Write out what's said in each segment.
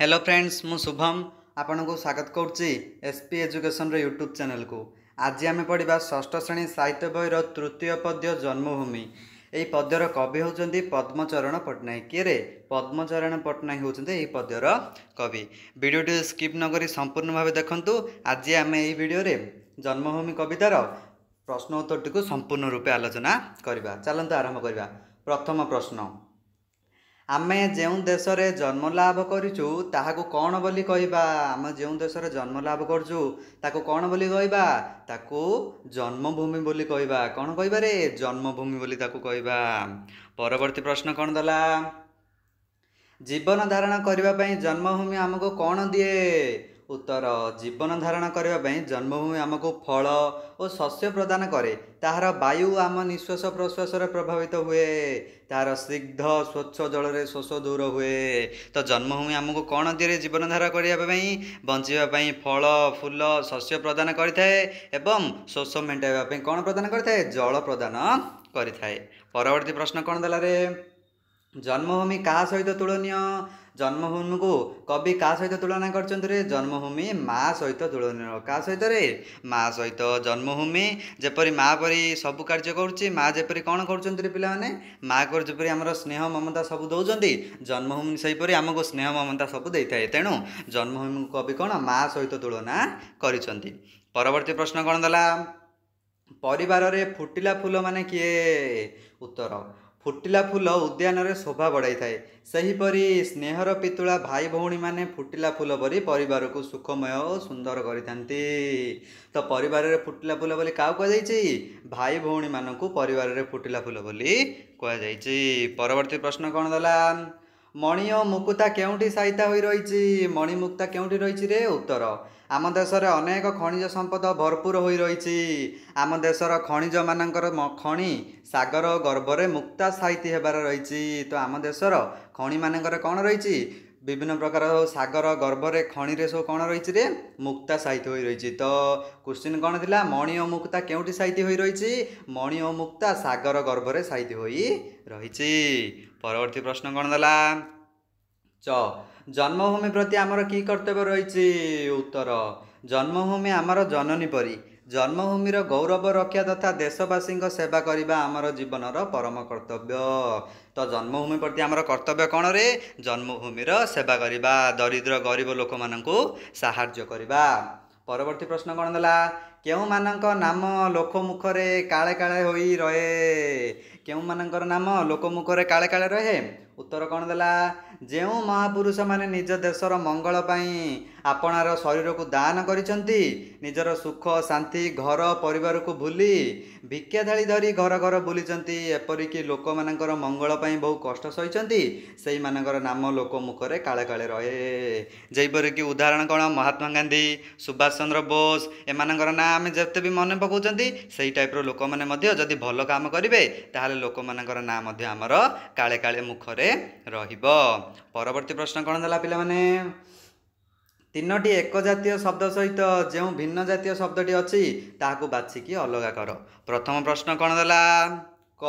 hello friends ମୁଁ ଶୁଭମ ଆପଣଙ୍କୁ ସ୍ୱାଗତ କରୁଛି ଏସ୍ ପି ଏଜୁକେସନ୍ର ୟୁଟ୍ୟୁବ୍ ଚ୍ୟାନେଲ୍କୁ ଆଜି ଆମେ ପଢ଼ିବା ଷଷ୍ଠ ଶ୍ରେଣୀ ସାହିତ୍ୟ ବହିର ତୃତୀୟ ପଦ୍ୟ ଜନ୍ମଭୂମି ଏହି ପଦ୍ୟର କବି ହେଉଛନ୍ତି ପଦ୍ମଚରଣ ପଟ୍ଟନାୟକ କିଏ ରେ ପଦ୍ମଚରଣ ପଟ୍ଟନାୟକ ହେଉଛନ୍ତି ଏହି ପଦ୍ୟର କବି ଭିଡ଼ିଓଟି ସ୍କିପ୍ ନକରି ସମ୍ପୂର୍ଣ୍ଣ ଭାବେ ଦେଖନ୍ତୁ ଆଜି ଆମେ ଏହି ଭିଡ଼ିଓରେ ଜନ୍ମଭୂମି କବିତାର ପ୍ରଶ୍ନ ଉତ୍ତରଟିକୁ ସମ୍ପୂର୍ଣ୍ଣ ରୂପେ ଆଲୋଚନା କରିବା ଚାଲନ୍ତୁ ଆରମ୍ଭ କରିବା ପ୍ରଥମ ପ୍ରଶ୍ନ ଆମେ ଯେଉଁ ଦେଶରେ ଜନ୍ମଲାଭ କରିଛୁ ତାହାକୁ କ'ଣ ବୋଲି କହିବା ଆମେ ଯେଉଁ ଦେଶରେ ଜନ୍ମଲାଭ କରୁଛୁ ତାକୁ କ'ଣ ବୋଲି କହିବା ତାକୁ ଜନ୍ମଭୂମି ବୋଲି କହିବା କ'ଣ କହିବାରେ ଜନ୍ମଭୂମି ବୋଲି ତାକୁ କହିବା ପରବର୍ତ୍ତୀ ପ୍ରଶ୍ନ କ'ଣ ଦେଲା ଜୀବନ ଧାରଣ କରିବା ପାଇଁ ଜନ୍ମଭୂମି ଆମକୁ କ'ଣ ଦିଏ ଉତ୍ତର ଜୀବନ ଧାରଣ କରିବା ପାଇଁ ଜନ୍ମଭୂମି ଆମକୁ ଫଳ ଓ ଶସ୍ୟ ପ୍ରଦାନ କରେ ତାହାର ବାୟୁ ଆମ ନିଶ୍ୱାସ ପ୍ରଶ୍ୱାସରେ ପ୍ରଭାବିତ ହୁଏ ତାହାର ସ୍ନିଗ୍ଧ ସ୍ୱଚ୍ଛ ଜଳରେ ଶୋଷ ଦୂର ହୁଏ ତ ଜନ୍ମଭୂମି ଆମକୁ କ'ଣ ଦିଏ ଜୀବନ ଜୀବନଧାରା କରିବା ପାଇଁ ବଞ୍ଚିବା ପାଇଁ ଫଳ ଫୁଲ ଶସ୍ୟ ପ୍ରଦାନ କରିଥାଏ ଏବଂ ଶୋଷ ମେଣ୍ଟାଇବା ପାଇଁ କ'ଣ ପ୍ରଦାନ କରିଥାଏ ଜଳ ପ୍ରଦାନ କରିଥାଏ ପରବର୍ତ୍ତୀ ପ୍ରଶ୍ନ କ'ଣ ଦେଲାରେ ଜନ୍ମଭୂମି କାହା ସହିତ ତୁଳନୀୟ ଜନ୍ମଭୂମିକୁ କବି କାହା ସହିତ ତୁଳନା କରିଛନ୍ତି ରେ ଜନ୍ମଭୂମି ମା' ସହିତ ତୁଳନୀୟ କାହା ସହିତ ରେ ମା' ସହିତ ଜନ୍ମଭୂମି ଯେପରି ମା' ପରି ସବୁ କାର୍ଯ୍ୟ କରୁଛି ମା' ଯେପରି କ'ଣ କରୁଛନ୍ତି ରେ ପିଲାମାନେ ମା'ଙ୍କର ଯେପରି ଆମର ସ୍ନେହ ମମତା ସବୁ ଦେଉଛନ୍ତି ଜନ୍ମଭୂମି ସେହିପରି ଆମକୁ ସ୍ନେହ ମମତା ସବୁ ଦେଇଥାଏ ତେଣୁ ଜନ୍ମଭୂମିକୁ କବି କ'ଣ ମା' ସହିତ ତୁଳନା କରିଛନ୍ତି ପରବର୍ତ୍ତୀ ପ୍ରଶ୍ନ କ'ଣ ଦେଲା ପରିବାରରେ ଫୁଟିଲା ଫୁଲ ମାନେ କିଏ ଉତ୍ତର ଫୁଟିଲା ଫୁଲ ଉଦ୍ୟାନରେ ଶୋଭା ବଢ଼ାଇଥାଏ ସେହିପରି ସ୍ନେହର ପିତୁଳା ଭାଇ ଭଉଣୀମାନେ ଫୁଟିଲା ଫୁଲ ପରି ପରିବାରକୁ ସୁଖମୟ ଓ ସୁନ୍ଦର କରିଥାନ୍ତି ତ ପରିବାରରେ ଫୁଟିଲା ଫୁଲ ବୋଲି କାହାକୁ କୁହାଯାଇଛି ଭାଇ ଭଉଣୀମାନଙ୍କୁ ପରିବାରରେ ଫୁଟିଲା ଫୁଲ ବୋଲି କୁହାଯାଇଛି ପରବର୍ତ୍ତୀ ପ୍ରଶ୍ନ କ'ଣ ଦେଲା ମଣି ଓ ମୁକୁତା କେଉଁଠି ସାଇତା ହୋଇ ରହିଛି ମଣିମୁକ୍ତା କେଉଁଠି ରହିଛି ରେ ଉତ୍ତର ଆମ ଦେଶରେ ଅନେକ ଖଣିଜ ସମ୍ପଦ ଭରପୁର ହୋଇ ରହିଛି ଆମ ଦେଶର ଖଣିଜମାନଙ୍କର ଖଣି ସାଗର ଗର୍ଭରେ ମୁକ୍ତା ସାହିତି ହେବାର ରହିଛି ତ ଆମ ଦେଶର ଖଣିମାନଙ୍କରେ କ'ଣ ରହିଛି ବିଭିନ୍ନ ପ୍ରକାର ସାଗର ଗର୍ଭରେ ଖଣିରେ ସବୁ କ'ଣ ରହିଛି ରେ ମୁକ୍ତା ସାହିତି ହୋଇ ରହିଛି ତ କ୍ୱଶ୍ଚିନ୍ କ'ଣ ଥିଲା ମଣି ଓ ମୁକ୍ତା କେଉଁଠି ସାହିତି ହୋଇ ରହିଛି ମଣି ଓ ମୁକ୍ତା ସାଗର ଗର୍ଭରେ ସାହିତି ହୋଇ ରହିଛି ପରବର୍ତ୍ତୀ ପ୍ରଶ୍ନ କ'ଣ ଦେଲା ଚ ଜନ୍ମଭୂମି ପ୍ରତି ଆମର କି କର୍ତ୍ତବ୍ୟ ରହିଛି ଉତ୍ତର ଜନ୍ମଭୂମି ଆମର ଜନନୀ ପରି ଜନ୍ମଭୂମିର ଗୌରବ ରକ୍ଷା ତଥା ଦେଶବାସୀଙ୍କ ସେବା କରିବା ଆମର ଜୀବନର ପରମ କର୍ତ୍ତବ୍ୟ ତ ଜନ୍ମଭୂମି ପ୍ରତି ଆମର କର୍ତ୍ତବ୍ୟ କ'ଣ ରେ ଜନ୍ମଭୂମିର ସେବା କରିବା ଦରିଦ୍ର ଗରିବ ଲୋକମାନଙ୍କୁ ସାହାଯ୍ୟ କରିବା ପରବର୍ତ୍ତୀ ପ୍ରଶ୍ନ କ'ଣ ଦେଲା କେଉଁମାନଙ୍କ ନାମ ଲୋକ ମୁଖରେ କାଳେ କାଳେ ହୋଇ ରହେ କେଉଁମାନଙ୍କର ନାମ ଲୋକ ମୁଖରେ କାଳେ କାଳେ ରହେ ଉତ୍ତର କ'ଣ ଦେଲା ଯେଉଁ ମହାପୁରୁଷମାନେ ନିଜ ଦେଶର ମଙ୍ଗଳ ପାଇଁ ଆପଣାର ଶରୀରକୁ ଦାନ କରିଛନ୍ତି ନିଜର ସୁଖ ଶାନ୍ତି ଘର ପରିବାରକୁ ଭୁଲି ଧାଳି ଧରି ଘର ଘର ବୁଲିଛନ୍ତି ଏପରିକି ଲୋକମାନଙ୍କର ମଙ୍ଗଳ ପାଇଁ ବହୁ କଷ୍ଟ ସହିଛନ୍ତି ସେଇମାନଙ୍କର ନାମ ଲୋକ ମୁଖରେ କାଳେ କାଳେ ରହେ ଯେପରିକି ଉଦାହରଣ କ'ଣ ମହାତ୍ମା ଗାନ୍ଧୀ ସୁଭାଷ ଚନ୍ଦ୍ର ବୋଷ ଏମାନଙ୍କର ନାଁ ଆମେ ଯେତେ ବି ମନେ ପକାଉଛନ୍ତି ସେଇ ଟାଇପ୍ର ଲୋକମାନେ ମଧ୍ୟ ଯଦି ଭଲ କାମ କରିବେ ତାହେଲେ ଲୋକମାନଙ୍କର ନାଁ ମଧ୍ୟ ଆମର କାଳେ କାଳେ ମୁଖରେ ରହିବ ପରବର୍ତ୍ତୀ ପ୍ରଶ୍ନ କ'ଣ ଦେଲା ପିଲାମାନେ ତିନୋଟି ଏକ ଜାତୀୟ ଶବ୍ଦ ସହିତ ଯେଉଁ ଭିନ୍ନ ଜାତୀୟ ଶବ୍ଦଟି ଅଛି ତାହାକୁ ବାଛିକି ଅଲଗା କର ପ୍ରଥମ ପ୍ରଶ୍ନ କ'ଣ ଦେଲା କ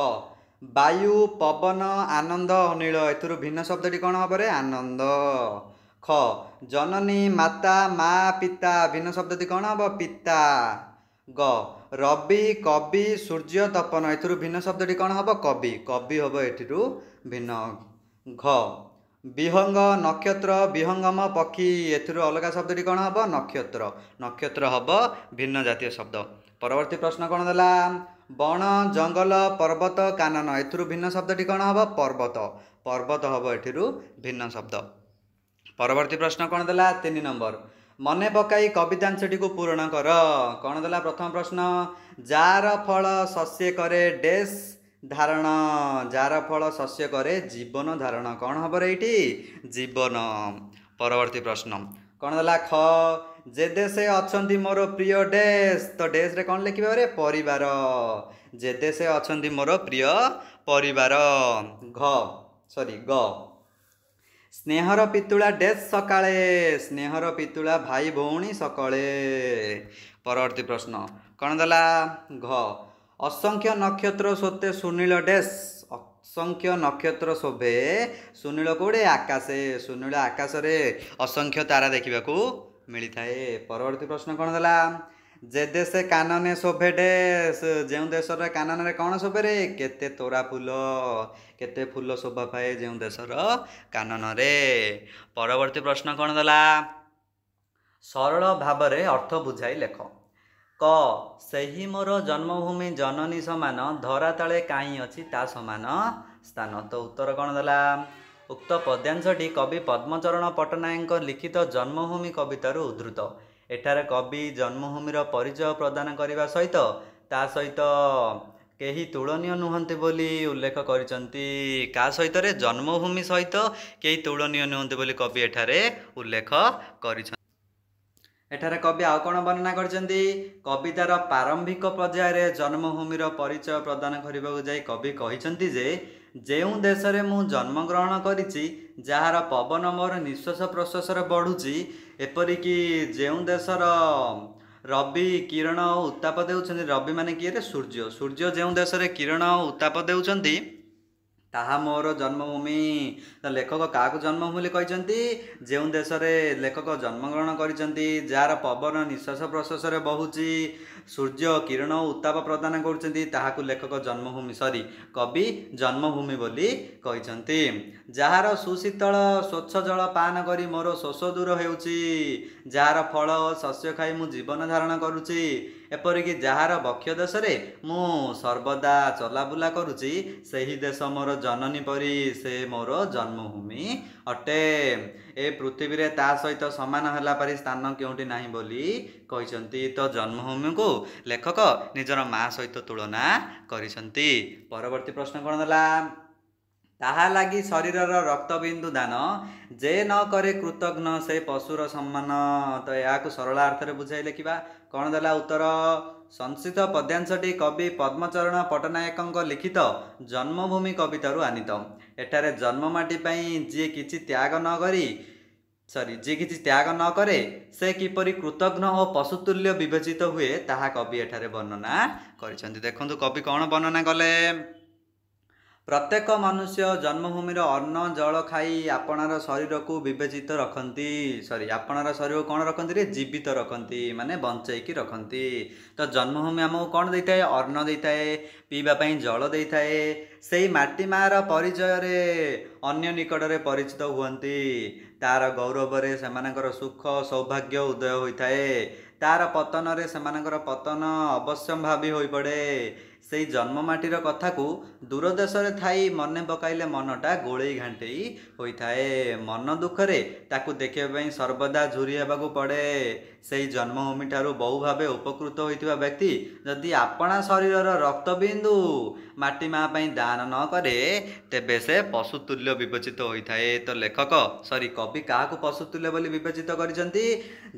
ବାୟୁ ପବନ ଆନନ୍ଦ ଅନୀଳ ଏଥିରୁ ଭିନ୍ନ ଶବ୍ଦଟି କ'ଣ ହେବରେ ଆନନ୍ଦ ଖ ଜନନୀ ମାତା ମା ପିତା ଭିନ୍ନ ଶବ୍ଦଟି କ'ଣ ହେବ ପିତା ଗ ରବି କବି ସୂର୍ଯ୍ୟ ତପନ ଏଥିରୁ ଭିନ୍ନ ଶବ୍ଦଟି କ'ଣ ହେବ କବି କବି ହେବ ଏଥିରୁ ଭିନ୍ନ ଘ ବିହଙ୍ଗ ନକ୍ଷତ୍ର ବିହଙ୍ଗମ ପକ୍ଷୀ ଏଥିରୁ ଅଲଗା ଶବ୍ଦଟି କ'ଣ ହେବ ନକ୍ଷତ୍ର ନକ୍ଷତ୍ର ହେବ ଭିନ୍ନ ଜାତୀୟ ଶବ୍ଦ ପରବର୍ତ୍ତୀ ପ୍ରଶ୍ନ କ'ଣ ଦେଲା ବଣ ଜଙ୍ଗଲ ପର୍ବତ କାନନ ଏଥିରୁ ଭିନ୍ନ ଶବ୍ଦଟି କ'ଣ ହେବ ପର୍ବତ ପର୍ବତ ହେବ ଏଥିରୁ ଭିନ୍ନ ଶବ୍ଦ ପରବର୍ତ୍ତୀ ପ୍ରଶ୍ନ କ'ଣ ଦେଲା ତିନି ନମ୍ବର ମନେ ପକାଇ କବିତାଂଶଟିକୁ ପୂରଣ କର କ'ଣ ଦେଲା ପ୍ରଥମ ପ୍ରଶ୍ନ ଯାର ଫଳ ଶସ୍ୟ କରେ ଡେସ୍ ଧାରଣ ଯାର ଫଳ ଶସ୍ୟ କରେ ଜୀବନ ଧାରଣ କ'ଣ ହବ ଏଇଠି ଜୀବନ ପରବର୍ତ୍ତୀ ପ୍ରଶ୍ନ କ'ଣ ଦେଲା ଖ ଯେ ଦେଶେ ଅଛନ୍ତି ମୋର ପ୍ରିୟ ଡେସ୍ ତ ଡେସ୍ରେ କ'ଣ ଲେଖିବା ରେ ପରିବାର ଯେ ଦେଶେ ଅଛନ୍ତି ମୋର ପ୍ରିୟ ପରିବାର ଘ ସରି ଗ ସ୍ନେହର ପିତୁଳା ଡେସ୍ ସକାଳେ ସ୍ନେହର ପିତୁଳା ଭାଇ ଭଉଣୀ ସକାଳେ ପରବର୍ତ୍ତୀ ପ୍ରଶ୍ନ କ'ଣ ଦେଲା ଘ ଅସଂଖ୍ୟ ନକ୍ଷତ୍ର ସତ୍ତ୍ୱେ ସୁନୀଳ ଡେସ୍ ଅସଂଖ୍ୟ ନକ୍ଷତ୍ର ଶୋଭେ ସୁନୀଳ କେଉଁଠି ଆକାଶେ ସୁନୀଳ ଆକାଶରେ ଅସଂଖ୍ୟ ତାରା ଦେଖିବାକୁ ମିଳିଥାଏ ପରବର୍ତ୍ତୀ ପ୍ରଶ୍ନ କ'ଣ ଦେଲା ଯେ ଦେଶେ କାନନେ ଶୋଭେ ଯେଉଁ ଦେଶର କାନନରେ କ'ଣ ଶୋଭେରେ କେତେ ତୋରା ଫୁଲ କେତେ ଫୁଲ ଶୋଭା ପାଏ ଯେଉଁ ଦେଶର କାନନରେ ପରବର୍ତ୍ତୀ ପ୍ରଶ୍ନ କ'ଣ ଦେଲା ସରଳ ଭାବରେ ଅର୍ଥ ବୁଝାଇ ଲେଖ କ ସେହି ମୋର ଜନ୍ମଭୂମି ଜନନୀ ସମାନ ଧରାତଳେ କାହିଁ ଅଛି ତା ସମାନ ସ୍ଥାନ ତ ଉତ୍ତର କ'ଣ ଦେଲା ଉକ୍ତ ପଦ୍ୟାଂଶଟି କବି ପଦ୍ମଚରଣ ପଟ୍ଟନାୟକଙ୍କ ଲିଖିତ ଜନ୍ମଭୂମି କବିତାରୁ ଉଦ୍ଧୃତ ଏଠାରେ କବି ଜନ୍ମଭୂମିର ପରିଚୟ ପ୍ରଦାନ କରିବା ସହିତ ତା ସହିତ କେହି ତୁଳନୀୟ ନୁହନ୍ତି ବୋଲି ଉଲ୍ଲେଖ କରିଛନ୍ତି କା ସହିତରେ ଜନ୍ମଭୂମି ସହିତ କେହି ତୁଳନୀୟ ନୁହନ୍ତି ବୋଲି କବି ଏଠାରେ ଉଲ୍ଲେଖ କରିଛନ୍ତି ଏଠାରେ କବି ଆଉ କ'ଣ ବର୍ଣ୍ଣନା କରିଛନ୍ତି କବିତାର ପ୍ରାରମ୍ଭିକ ପର୍ଯ୍ୟାୟରେ ଜନ୍ମଭୂମିର ପରିଚୟ ପ୍ରଦାନ କରିବାକୁ ଯାଇ କବି କହିଛନ୍ତି ଯେ ଯେଉଁ ଦେଶରେ ମୁଁ ଜନ୍ମଗ୍ରହଣ କରିଛି ଯାହାର ପବନ ମୋର ନିଶ୍ୱାସ ପ୍ରଶ୍ୱାସରେ ବଢ଼ୁଛି ଏପରିକି ଯେଉଁ ଦେଶର ରବି କିରଣ ଓ ଉତ୍ତାପ ଦେଉଛନ୍ତି ରବି ମାନେ କିଏରେ ସୂର୍ଯ୍ୟ ସୂର୍ଯ୍ୟ ଯେଉଁ ଦେଶରେ କିରଣ ଓ ଉତ୍ତାପ ଦେଉଛନ୍ତି ତାହା ମୋର ଜନ୍ମଭୂମି ତ ଲେଖକ କାହାକୁ ଜନ୍ମଭୂମି ବୋଲି କହିଛନ୍ତି ଯେଉଁ ଦେଶରେ ଲେଖକ ଜନ୍ମଗ୍ରହଣ କରିଛନ୍ତି ଯାହାର ପବନ ନିଶ୍ୱାସ ପ୍ରଶ୍ୱାସରେ ବହୁଛି ସୂର୍ଯ୍ୟ କିରଣ ଉତ୍ତାପ ପ୍ରଦାନ କରୁଛନ୍ତି ତାହାକୁ ଲେଖକ ଜନ୍ମଭୂମି ସରି କବି ଜନ୍ମଭୂମି ବୋଲି କହିଛନ୍ତି ଯାହାର ସୁଶୀତଳ ସ୍ୱଚ୍ଛ ଜଳ ପାନ କରି ମୋର ଶୋଷ ଦୂର ହେଉଛି ଯାହାର ଫଳ ଶସ୍ୟ ଖାଇ ମୁଁ ଜୀବନ ଧାରଣ କରୁଛି ଏପରିକି ଯାହାର ବକ୍ଷ ଦେଶରେ ମୁଁ ସର୍ବଦା ଚଲାବୁଲା କରୁଛି ସେହି ଦେଶ ମୋର ଜନନୀ ପରି ସେ ମୋର ଜନ୍ମଭୂମି ଅଟେ ଏ ପୃଥିବୀରେ ତା ସହିତ ସମାନ ହେଲା ପରି ସ୍ଥାନ କେଉଁଠି ନାହିଁ ବୋଲି କହିଛନ୍ତି ତ ଜନ୍ମଭୂମିକୁ ଲେଖକ ନିଜର ମା ସହିତ ତୁଳନା କରିଛନ୍ତି ପରବର୍ତ୍ତୀ ପ୍ରଶ୍ନ କ'ଣ ହେଲା ତାହା ଲାଗି ଶରୀରର ରକ୍ତବିନ୍ଦୁ ଦାନ ଯେ ନ କରେ କୃତଜ୍ଞ ସେ ପଶୁର ସମ୍ମାନ ତ ଏହାକୁ ସରଳ ଅର୍ଥରେ ବୁଝାଇ ଲେଖିବା କ'ଣ ଦେଲା ଉତ୍ତର ସଂସ୍କୃତ ପଦ୍ୟାଂଶଟି କବି ପଦ୍ମଚରଣ ପଟ୍ଟନାୟକଙ୍କ ଲିଖିତ ଜନ୍ମଭୂମି କବିତାରୁ ଆନିତ ଏଠାରେ ଜନ୍ମ ମାଟି ପାଇଁ ଯିଏ କିଛି ତ୍ୟାଗ ନ କରି ସରି ଯିଏ କିଛି ତ୍ୟାଗ ନ କରେ ସେ କିପରି କୃତଜ୍ଞ ଓ ପଶୁତୁଲ୍ୟ ବିବେଚିତ ହୁଏ ତାହା କବି ଏଠାରେ ବର୍ଣ୍ଣନା କରିଛନ୍ତି ଦେଖନ୍ତୁ କବି କ'ଣ ବର୍ଣ୍ଣନା କଲେ ପ୍ରତ୍ୟେକ ମନୁଷ୍ୟ ଜନ୍ମଭୂମିର ଅନ୍ନ ଜଳ ଖାଇ ଆପଣାର ଶରୀରକୁ ବିବେଚିତ ରଖନ୍ତି ସରି ଆପଣାର ଶରୀରକୁ କ'ଣ ରଖନ୍ତି ରେ ଜୀବିତ ରଖନ୍ତି ମାନେ ବଞ୍ଚେଇକି ରଖନ୍ତି ତ ଜନ୍ମଭୂମି ଆମକୁ କ'ଣ ଦେଇଥାଏ ଅନ୍ନ ଦେଇଥାଏ ପିଇବା ପାଇଁ ଜଳ ଦେଇଥାଏ ସେଇ ମାଟି ମାଆର ପରିଚୟରେ ଅନ୍ୟ ନିକଟରେ ପରିଚିତ ହୁଅନ୍ତି ତା'ର ଗୌରବରେ ସେମାନଙ୍କର ସୁଖ ସୌଭାଗ୍ୟ ଉଦୟ ହୋଇଥାଏ ତା'ର ପତନରେ ସେମାନଙ୍କର ପତନ ଅବଶ୍ୟମ୍ଭାବୀ ହୋଇପଡ଼େ ସେଇ ଜନ୍ମ ମାଟିର କଥାକୁ ଦୂରଦେଶରେ ଥାଇ ମନେ ପକାଇଲେ ମନଟା ଗୋଳେଇ ଘାଣ୍ଟେଇ ହୋଇଥାଏ ମନ ଦୁଃଖରେ ତାକୁ ଦେଖିବା ପାଇଁ ସର୍ବଦା ଝୁରି ହେବାକୁ ପଡ଼େ ସେଇ ଜନ୍ମଭୂମିଠାରୁ ବହୁ ଭାବେ ଉପକୃତ ହୋଇଥିବା ବ୍ୟକ୍ତି ଯଦି ଆପଣା ଶରୀରର ରକ୍ତବିନ୍ଦୁ ମାଟି ମା' ପାଇଁ ଦାନ ନ କରେ ତେବେ ସେ ପଶୁତୁଲ୍ୟ ବିବେଚିତ ହୋଇଥାଏ ତ ଲେଖକ ସରି କବି କାହାକୁ ପଶୁତୁଲ୍ୟ ବୋଲି ବିବେଚିତ କରିଛନ୍ତି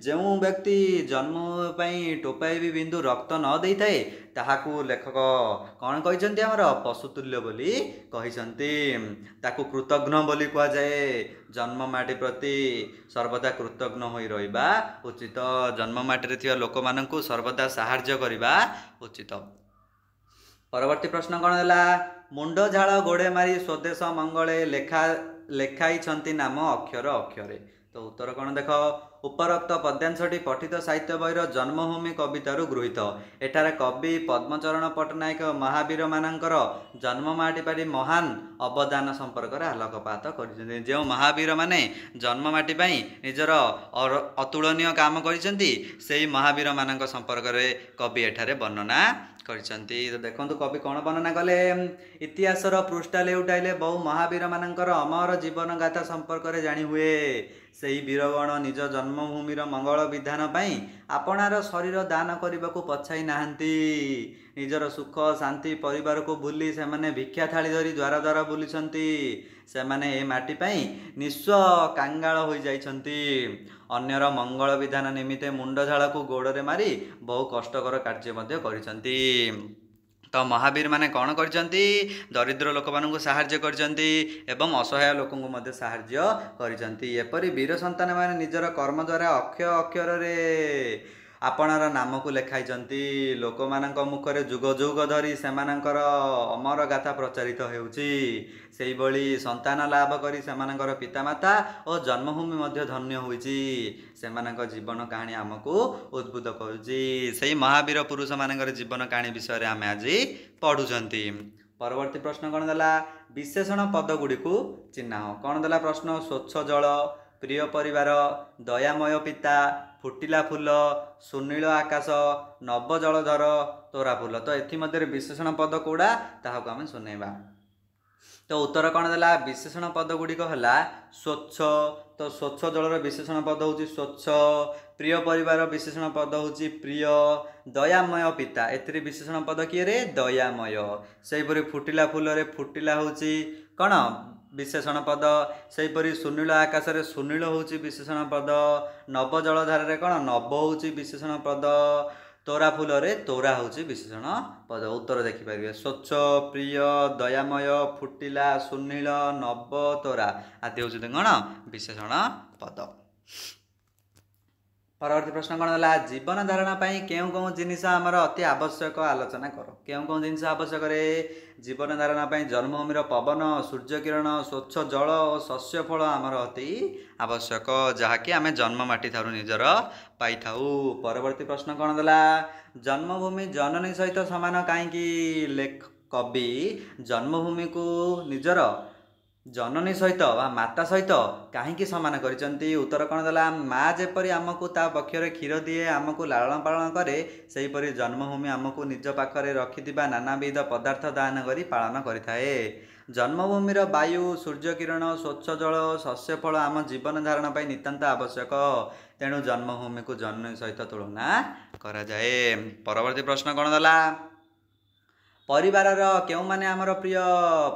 ଯେଉଁ ବ୍ୟକ୍ତି ଜନ୍ମ ପାଇଁ ଟୋପାଏ ବି ବିନ୍ଦୁ ରକ୍ତ ନ ଦେଇଥାଏ ତାହାକୁ ଲେଖକ କ'ଣ କହିଛନ୍ତି ଆମର ପଶୁତୁଲ୍ୟ ବୋଲି କହିଛନ୍ତି ତାକୁ କୃତଜ୍ଞ ବୋଲି କୁହାଯାଏ ଜନ୍ମ ମାଟି ପ୍ରତି ସର୍ବଦା କୃତଜ୍ଞ ହୋଇ ରହିବା ଉଚିତ ଜନ୍ମ ମାଟିରେ ଥିବା ଲୋକମାନଙ୍କୁ ସର୍ବଦା ସାହାଯ୍ୟ କରିବା ଉଚିତ ପରବର୍ତ୍ତୀ ପ୍ରଶ୍ନ କ'ଣ ହେଲା ମୁଣ୍ଡ ଝାଳ ଗୋଡ଼େ ମାରି ସ୍ୱଦେଶ ମଙ୍ଗଳେ ଲେଖା ଲେଖାଇଛନ୍ତି ନାମ ଅକ୍ଷର ଅକ୍ଷରେ ତ ଉତ୍ତର କ'ଣ ଦେଖ ଉପରୋକ୍ତ ପଦ୍ୟାଂଶଟି ପଠିତ ସାହିତ୍ୟ ବହିର ଜନ୍ମଭୂମି କବିତାରୁ ଗୃହୀତ ଏଠାରେ କବି ପଦ୍ମଚରଣ ପଟ୍ଟନାୟକ ମହାବୀରମାନଙ୍କର ଜନ୍ମ ମାଟିପାରି ମହାନ ଅବଦାନ ସମ୍ପର୍କରେ ଆଲୋକପାତ କରିଛନ୍ତି ଯେଉଁ ମହାବୀରମାନେ ଜନ୍ମ ମାଟି ପାଇଁ ନିଜର ଅତୁଳନୀୟ କାମ କରିଛନ୍ତି ସେହି ମହାବୀରମାନଙ୍କ ସମ୍ପର୍କରେ କବି ଏଠାରେ ବର୍ଣ୍ଣନା କରିଛନ୍ତି ଦେଖନ୍ତୁ କବି କ'ଣ ବର୍ଣ୍ଣନା କଲେ ଇତିହାସର ପୃଷ୍ଠାଲେ ଉଠାଇଲେ ବହୁ ମହାବୀରମାନଙ୍କର ଅମର ଜୀବନଗାଥା ସମ୍ପର୍କରେ ଜାଣି ହୁଏ ସେହି ବୀରଗଣ ନିଜ ଜନ୍ମ ଜନ୍ମଭୂମିର ମଙ୍ଗଳ ବିଧାନ ପାଇଁ ଆପଣାର ଶରୀର ଦାନ କରିବାକୁ ପଛାଇ ନାହାନ୍ତି ନିଜର ସୁଖ ଶାନ୍ତି ପରିବାରକୁ ଭୁଲି ସେମାନେ ଭିକ୍ଷା ଥାଳି ଧରି ଦ୍ୱାର ଦ୍ୱାର ବୁଲିଛନ୍ତି ସେମାନେ ଏ ମାଟି ପାଇଁ ନିଶ୍ୱ କାଙ୍ଗାଳ ହୋଇଯାଇଛନ୍ତି ଅନ୍ୟର ମଙ୍ଗଳ ବିଧାନ ନିମିତ୍ତେ ମୁଣ୍ଡ ଝାଳକୁ ଗୋଡ଼ରେ ମାରି ବହୁ କଷ୍ଟକର କାର୍ଯ୍ୟ ମଧ୍ୟ କରିଛନ୍ତି ତ ମହାବୀରମାନେ କ'ଣ କରିଛନ୍ତି ଦରିଦ୍ର ଲୋକମାନଙ୍କୁ ସାହାଯ୍ୟ କରିଛନ୍ତି ଏବଂ ଅସହାୟ ଲୋକଙ୍କୁ ମଧ୍ୟ ସାହାଯ୍ୟ କରିଛନ୍ତି ଏପରି ବୀର ସନ୍ତାନମାନେ ନିଜର କର୍ମ ଦ୍ୱାରା ଅକ୍ଷୟ ଅକ୍ଷରରେ ଆପଣଙ୍କର ନାମକୁ ଲେଖାଇଛନ୍ତି ଲୋକମାନଙ୍କ ମୁଖରେ ଯୁଗ ଯୁଗ ଧରି ସେମାନଙ୍କର ଅମର ଗାଥା ପ୍ରଚାରିତ ହେଉଛି ସେହିଭଳି ସନ୍ତାନ ଲାଭ କରି ସେମାନଙ୍କର ପିତାମାତା ଓ ଜନ୍ମଭୂମି ମଧ୍ୟ ଧନ୍ୟ ହୋଇଛି ସେମାନଙ୍କ ଜୀବନ କାହାଣୀ ଆମକୁ ଉଦ୍ବୁଦ୍ଧ କରୁଛି ସେହି ମହାବୀର ପୁରୁଷମାନଙ୍କର ଜୀବନ କାହାଣୀ ବିଷୟରେ ଆମେ ଆଜି ପଢ଼ୁଛନ୍ତି ପରବର୍ତ୍ତୀ ପ୍ରଶ୍ନ କ'ଣ ଦେଲା ବିଶେଷଣ ପଦ ଗୁଡ଼ିକୁ ଚିହ୍ନା କ'ଣ ଦେଲା ପ୍ରଶ୍ନ ସ୍ୱଚ୍ଛ ଜଳ ପ୍ରିୟ ପରିବାର ଦୟାମୟ ପିତା ଫୁଟିଲା ଫୁଲ ସୁନୀଳ ଆକାଶ ନବ ଜଳଧର ତୋରା ଫୁଲ ତ ଏଥିମଧ୍ୟରେ ବିଶେଷଣ ପଦ କେଉଁଟା ତାହାକୁ ଆମେ ଶୁଣେଇବା ତ ଉତ୍ତର କ'ଣ ଦେଲା ବିଶେଷଣ ପଦ ଗୁଡ଼ିକ ହେଲା ସ୍ୱଚ୍ଛ ତ ସ୍ୱଚ୍ଛ ଜଳର ବିଶେଷଣ ପଦ ହେଉଛି ସ୍ୱଚ୍ଛ ପ୍ରିୟ ପରିବାର ବିଶେଷଣ ପଦ ହେଉଛି ପ୍ରିୟ ଦୟାମୟ ପିତା ଏଥିରେ ବିଶେଷଣ ପଦ କିଏ ରେ ଦୟାମୟ ସେହିପରି ଫୁଟିଲା ଫୁଲରେ ଫୁଟିଲା ହେଉଛି କ'ଣ ବିଶେଷଣ ପଦ ସେହିପରି ସୁନୀଳ ଆକାଶରେ ସୁନୀଳ ହେଉଛି ବିଶେଷଣ ପଦ ନବ ଜଳଧାରାରେ କ'ଣ ନବ ହେଉଛି ବିଶେଷଣ ପଦ ତୋରା ଫୁଲରେ ତୋରା ହେଉଛି ବିଶେଷଣ ପଦ ଉତ୍ତର ଦେଖିପାରିବେ ସ୍ୱଚ୍ଛ ପ୍ରିୟ ଦୟାମୟ ଫୁଟିଲା ସୁନୀଳ ନବ ତୋରା ଆଦି ହେଉଛନ୍ତି କ'ଣ ବିଶେଷଣ ପଦ ପରବର୍ତ୍ତୀ ପ୍ରଶ୍ନ କ'ଣ ହେଲା ଜୀବନ ଧାରଣ ପାଇଁ କେଉଁ କେଉଁ ଜିନିଷ ଆମର ଅତି ଆବଶ୍ୟକ ଆଲୋଚନା କର କେଉଁ କେଉଁ ଜିନିଷ ଆବଶ୍ୟକ ରେ ଜୀବନ ଧାରଣ ପାଇଁ ଜନ୍ମଭୂମିର ପବନ ସୂର୍ଯ୍ୟକିରଣ ସ୍ୱଚ୍ଛ ଜଳ ଓ ଶସ୍ୟ ଫଳ ଆମର ଅତି ଆବଶ୍ୟକ ଯାହାକି ଆମେ ଜନ୍ମ ମାଟି ଠାରୁ ନିଜର ପାଇଥାଉ ପରବର୍ତ୍ତୀ ପ୍ରଶ୍ନ କ'ଣ ହେଲା ଜନ୍ମଭୂମି ଜନନୀ ସହିତ ସମାନ କାହିଁକି ଲେଖ କବି ଜନ୍ମଭୂମିକୁ ନିଜର ଜନନୀ ସହିତ ବା ମାତା ସହିତ କାହିଁକି ସମାନ କରିଛନ୍ତି ଉତ୍ତର କ'ଣ ଦେଲା ମା ଯେପରି ଆମକୁ ତା ପକ୍ଷରେ କ୍ଷୀର ଦିଏ ଆମକୁ ଲାଳନ ପାଳନ କରେ ସେହିପରି ଜନ୍ମଭୂମି ଆମକୁ ନିଜ ପାଖରେ ରଖିଥିବା ନାନାବିଧ ପଦାର୍ଥ ଦାନ କରି ପାଳନ କରିଥାଏ ଜନ୍ମଭୂମିର ବାୟୁ ସୂର୍ଯ୍ୟକିରଣ ସ୍ୱଚ୍ଛ ଜଳ ଶସ୍ୟଫଳ ଆମ ଜୀବନ ଧାରଣ ପାଇଁ ନିତ୍ୟାନ୍ତ ଆବଶ୍ୟକ ତେଣୁ ଜନ୍ମଭୂମିକୁ ଜନନୀ ସହିତ ତୁଳନା କରାଯାଏ ପରବର୍ତ୍ତୀ ପ୍ରଶ୍ନ କ'ଣ ଦେଲା ପରିବାରର କେଉଁମାନେ ଆମର ପ୍ରିୟ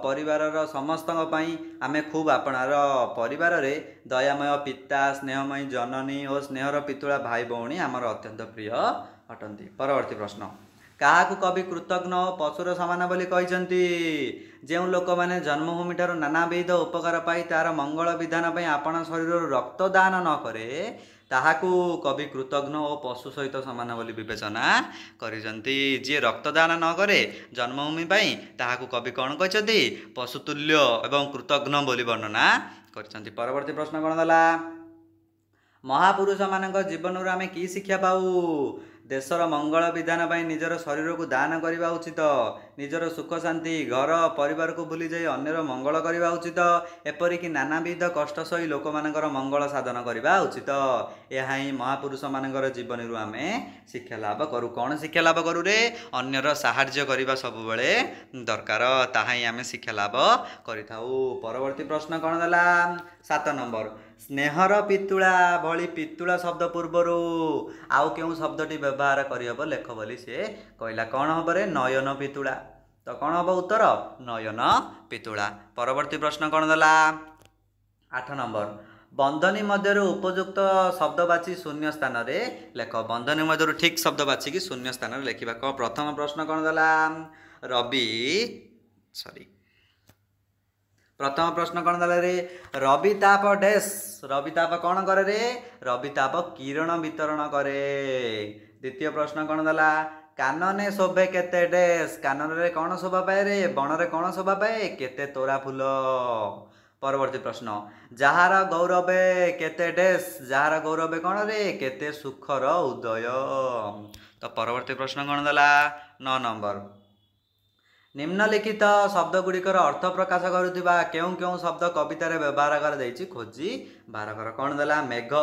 ପରିବାରର ସମସ୍ତଙ୍କ ପାଇଁ ଆମେ ଖୁବ୍ ଆପଣାର ପରିବାରରେ ଦୟାମୟ ପିତା ସ୍ନେହମୟୀ ଜନନୀ ଓ ସ୍ନେହର ପିତୁଳା ଭାଇ ଭଉଣୀ ଆମର ଅତ୍ୟନ୍ତ ପ୍ରିୟ ଅଟନ୍ତି ପରବର୍ତ୍ତୀ ପ୍ରଶ୍ନ କାହାକୁ କବି କୃତଜ୍ଞ ପଶୁର ସମାନ ବୋଲି କହିଛନ୍ତି ଯେଉଁ ଲୋକମାନେ ଜନ୍ମଭୂମିଠାରୁ ନାନାବିଧ ଉପକାର ପାଇ ତା'ର ମଙ୍ଗଳ ବିଧାନ ପାଇଁ ଆପଣ ଶରୀରରୁ ରକ୍ତଦାନ ନକରେ ତାହାକୁ କବି କୃତଜ୍ଞ ଓ ପଶୁ ସହିତ ସମାନ ବୋଲି ବିବେଚନା କରିଛନ୍ତି ଯିଏ ରକ୍ତଦାନ ନ କରେ ଜନ୍ମଭୂମି ପାଇଁ ତାହାକୁ କବି କ'ଣ କହିଛନ୍ତି ପଶୁତୁଲ୍ୟ ଏବଂ କୃତଜ୍ଞ ବୋଲି ବର୍ଣ୍ଣନା କରିଛନ୍ତି ପରବର୍ତ୍ତୀ ପ୍ରଶ୍ନ କ'ଣ ଗଲା ମହାପୁରୁଷମାନଙ୍କ ଜୀବନରୁ ଆମେ କି ଶିକ୍ଷା ପାଉ ଦେଶର ମଙ୍ଗଳ ବିଧାନ ପାଇଁ ନିଜର ଶରୀରକୁ ଦାନ କରିବା ଉଚିତ ନିଜର ସୁଖ ଶାନ୍ତି ଘର ପରିବାରକୁ ଭୁଲି ଯାଇ ଅନ୍ୟର ମଙ୍ଗଳ କରିବା ଉଚିତ ଏପରିକି ନାନାବିଧ କଷ୍ଟ ସହି ଲୋକମାନଙ୍କର ମଙ୍ଗଳ ସାଧନ କରିବା ଉଚିତ ଏହା ହିଁ ମହାପୁରୁଷମାନଙ୍କର ଜୀବନୀରୁ ଆମେ ଶିକ୍ଷା ଲାଭ କରୁ କ'ଣ ଶିକ୍ଷା ଲାଭ କରୁ ରେ ଅନ୍ୟର ସାହାଯ୍ୟ କରିବା ସବୁବେଳେ ଦରକାର ତାହା ହିଁ ଆମେ ଶିକ୍ଷା ଲାଭ କରିଥାଉ ପରବର୍ତ୍ତୀ ପ୍ରଶ୍ନ କ'ଣ ଦେଲା ସାତ ନମ୍ବର ସ୍ନେହର ପିତୁଳା ଭଳି ପିତୁଳା ଶବ୍ଦ ପୂର୍ବରୁ ଆଉ କେଉଁ ଶବ୍ଦଟି ବ୍ୟବହାର କରିହେବ ଲେଖ ବୋଲି ସେ କହିଲା କ'ଣ ହେବ ରେ ନୟନ ପିତୁଳା ତ କ'ଣ ହେବ ଉତ୍ତର ନୟନ ପିତୁଳା ପରବର୍ତ୍ତୀ ପ୍ରଶ୍ନ କ'ଣ ଦେଲା ଆଠ ନମ୍ବର ବନ୍ଧନୀ ମଧ୍ୟରୁ ଉପଯୁକ୍ତ ଶବ୍ଦ ବାଛି ଶୂନ୍ୟ ସ୍ଥାନରେ ଲେଖ ବନ୍ଧନୀ ମଧ୍ୟରୁ ଠିକ୍ ଶବ୍ଦ ବାଛିକି ଶୂନ୍ୟ ସ୍ଥାନରେ ଲେଖିବା କ'ଣ ପ୍ରଥମ ପ୍ରଶ୍ନ କ'ଣ ଦେଲା ରବି ସରି ପ୍ରଥମ ପ୍ରଶ୍ନ କ'ଣ କଲେ ରେ ରବିତାପ ଡେସ୍ ରବିତାପ କ'ଣ କରେ ରେ ରବିତାପ କିରଣ ବିତରଣ କରେ ଦ୍ୱିତୀୟ ପ୍ରଶ୍ନ କ'ଣ ଦେଲା କାନନେ ଶୋଭେ କେତେ ଡେସ୍ କାନରେ କ'ଣ ଶୋଭା ପାଏ ରେ ବଣରେ କ'ଣ ଶୋଭା ପାଏ କେତେ ତୋରା ଫୁଲ ପରବର୍ତ୍ତୀ ପ୍ରଶ୍ନ ଯାହାର ଗୌରବେ କେତେ ଡେସ୍ ଯାହାର ଗୌରବେ କ'ଣ ରେ କେତେ ସୁଖର ଉଦୟ ତ ପରବର୍ତ୍ତୀ ପ୍ରଶ୍ନ କ'ଣ ଦେଲା ନଅ ନମ୍ବର ନିମ୍ନଲିଖିତ ଶବ୍ଦଗୁଡ଼ିକର ଅର୍ଥ ପ୍ରକାଶ କରୁଥିବା କେଉଁ କେଉଁ ଶବ୍ଦ କବିତାରେ ବ୍ୟବହାର କରାଯାଇଛି ଖୋଜି ବାର କର କ'ଣ ଦେଲା ମେଘ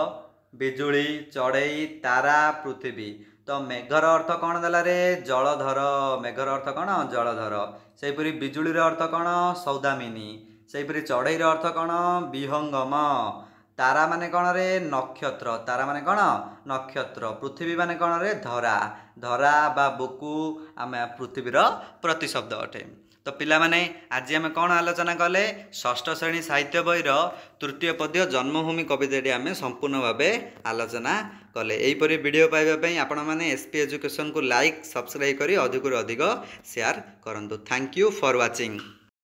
ବିଜୁଳି ଚଢ଼େଇ ତାରା ପୃଥିବୀ ତ ମେଘର ଅର୍ଥ କ'ଣ ଦେଲା ରେ ଜଳଧର ମେଘର ଅର୍ଥ କ'ଣ ଜଳଧର ସେହିପରି ବିଜୁଳିର ଅର୍ଥ କ'ଣ ସୌଦାମିନୀ ସେହିପରି ଚଢ଼େଇର ଅର୍ଥ କ'ଣ ବିହଙ୍ଗମ ତାରା ମାନେ କ'ଣରେ ନକ୍ଷତ୍ର ତାରା ମାନେ କ'ଣ ନକ୍ଷତ୍ର ପୃଥିବୀ ମାନେ କ'ଣରେ ଧରା ଧରା ବା ବୁକୁ ଆମେ ପୃଥିବୀର ପ୍ରତିଶବ୍ଦ ଅଟେ ତ ପିଲାମାନେ ଆଜି ଆମେ କ'ଣ ଆଲୋଚନା କଲେ ଷଷ୍ଠ ଶ୍ରେଣୀ ସାହିତ୍ୟ ବହିର ତୃତୀୟ ପଦ୍ୟ ଜନ୍ମଭୂମି କବିତାଟି ଆମେ ସମ୍ପୂର୍ଣ୍ଣ ଭାବେ ଆଲୋଚନା କଲେ ଏହିପରି ଭିଡ଼ିଓ ପାଇବା ପାଇଁ ଆପଣମାନେ ଏସ୍ ପି ଏଜୁକେସନ୍କୁ ଲାଇକ୍ ସବସ୍କ୍ରାଇବ୍ କରି ଅଧିକରୁ ଅଧିକ ସେୟାର କରନ୍ତୁ ଥ୍ୟାଙ୍କ ୟୁ ଫର୍ ୱାଚିଂ